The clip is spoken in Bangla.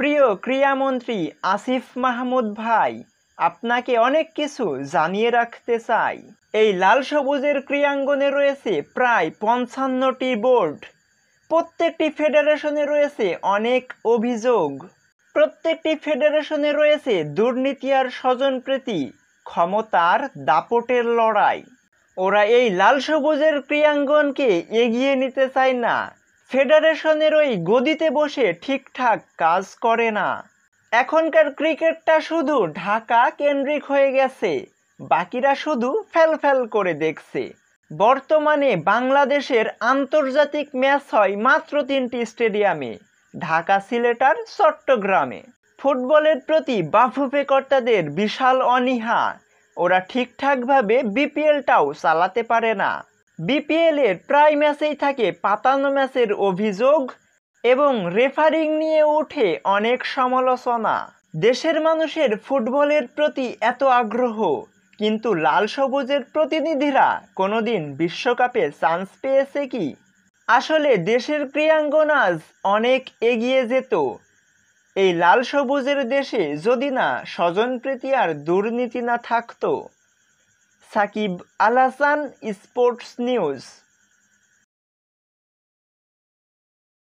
প্রিয় ক্রীড়ামন্ত্রী আসিফ মাহমুদ ভাই আপনাকে অনেক কিছু জানিয়ে রাখতে চাই এই লাল সবুজের ক্রীড়াঙ্গনে রয়েছে প্রায় পঞ্চান্নটি বোর্ড প্রত্যেকটি ফেডারেশনে রয়েছে অনেক অভিযোগ প্রত্যেকটি ফেডারেশনে রয়েছে দুর্নীতি আর স্বজনপ্রীতি ক্ষমতার দাপটের লড়াই ওরা এই লাল সবুজের ক্রিয়াঙ্গনকে এগিয়ে নিতে চায় না ফেডারেশনের ওই গদিতে বসে ঠিকঠাক কাজ করে না এখনকার ক্রিকেটটা শুধু ঢাকা কেন্দ্রিক হয়ে গেছে বাকিরা শুধু ফ্যালফ্যাল করে দেখছে বর্তমানে বাংলাদেশের আন্তর্জাতিক ম্যাচ হয় মাত্র তিনটি স্টেডিয়ামে ঢাকা সিলেটার চট্টগ্রামে ফুটবলের প্রতি বাফুফে কর্তাদের বিশাল অনীহা ওরা ঠিকঠাকভাবে বিপিএলটাও চালাতে পারে না বিপিএলের প্রায় ম্যাচেই থাকে পাতানো ম্যাচের অভিযোগ এবং রেফারিং নিয়ে ওঠে অনেক সমালোচনা দেশের মানুষের ফুটবলের প্রতি এত আগ্রহ কিন্তু লাল সবুজের প্রতিনিধিরা কোনোদিন বিশ্বকাপে চান্স পেয়েছে কি আসলে দেশের ক্রীড়াঙ্গন আজ অনেক এগিয়ে যেত এই লাল সবুজের দেশে যদি না স্বজনপ্রীতি আর দুর্নীতি না থাকতো সাকিব আলাসান হাসান স্পোর্টস নিউজ